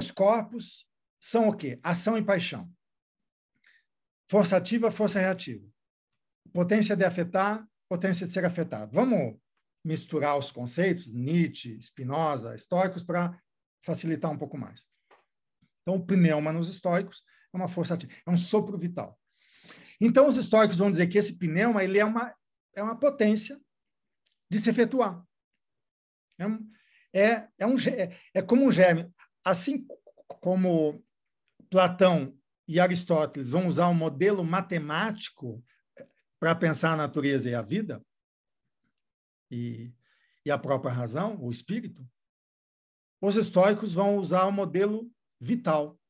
Os corpos são o quê? Ação e paixão. Força ativa, força reativa. Potência de afetar, potência de ser afetado. Vamos misturar os conceitos, Nietzsche, Spinoza, estoicos, para facilitar um pouco mais. Então, o pneuma nos estoicos é uma força ativa, é um sopro vital. Então, os estoicos vão dizer que esse pneuma ele é, uma, é uma potência de se efetuar. É, um, é, é, um, é, é como um germe. Assim como Platão e Aristóteles vão usar um modelo matemático eh, para pensar a natureza e a vida, e, e a própria razão, o espírito, os estoicos vão usar o um modelo vital,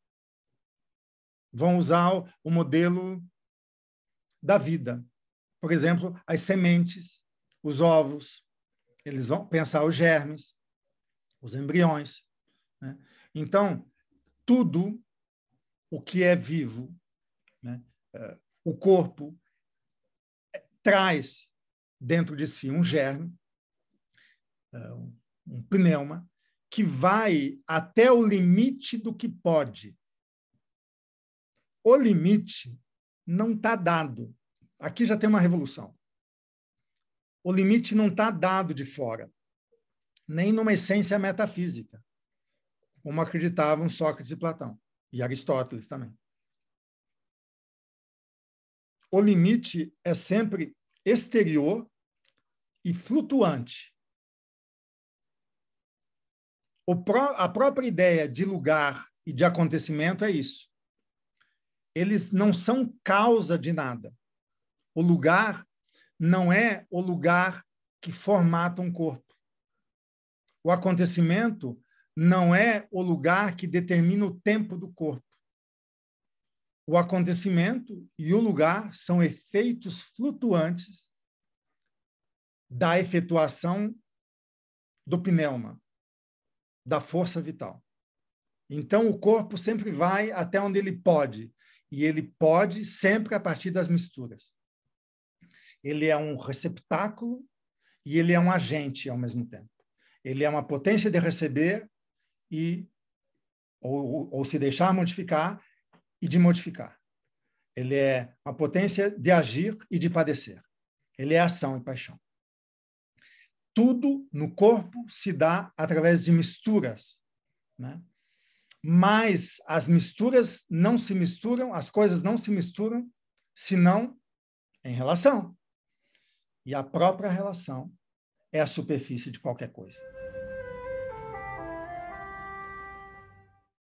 vão usar o modelo da vida. Por exemplo, as sementes, os ovos, eles vão pensar os germes, os embriões. Né? Então, tudo o que é vivo, né, é, o corpo, é, traz dentro de si um germe, é, um pneuma, que vai até o limite do que pode. O limite não está dado. Aqui já tem uma revolução. O limite não está dado de fora, nem numa essência metafísica como acreditavam Sócrates e Platão, e Aristóteles também. O limite é sempre exterior e flutuante. Pró a própria ideia de lugar e de acontecimento é isso. Eles não são causa de nada. O lugar não é o lugar que formata um corpo. O acontecimento não é o lugar que determina o tempo do corpo. O acontecimento e o lugar são efeitos flutuantes da efetuação do pneuma, da força vital. Então, o corpo sempre vai até onde ele pode, e ele pode sempre a partir das misturas. Ele é um receptáculo e ele é um agente ao mesmo tempo. Ele é uma potência de receber e ou, ou se deixar modificar e de modificar. Ele é a potência de agir e de padecer. Ele é ação e paixão. Tudo no corpo se dá através de misturas, né? Mas as misturas não se misturam, as coisas não se misturam, senão em relação. E a própria relação é a superfície de qualquer coisa.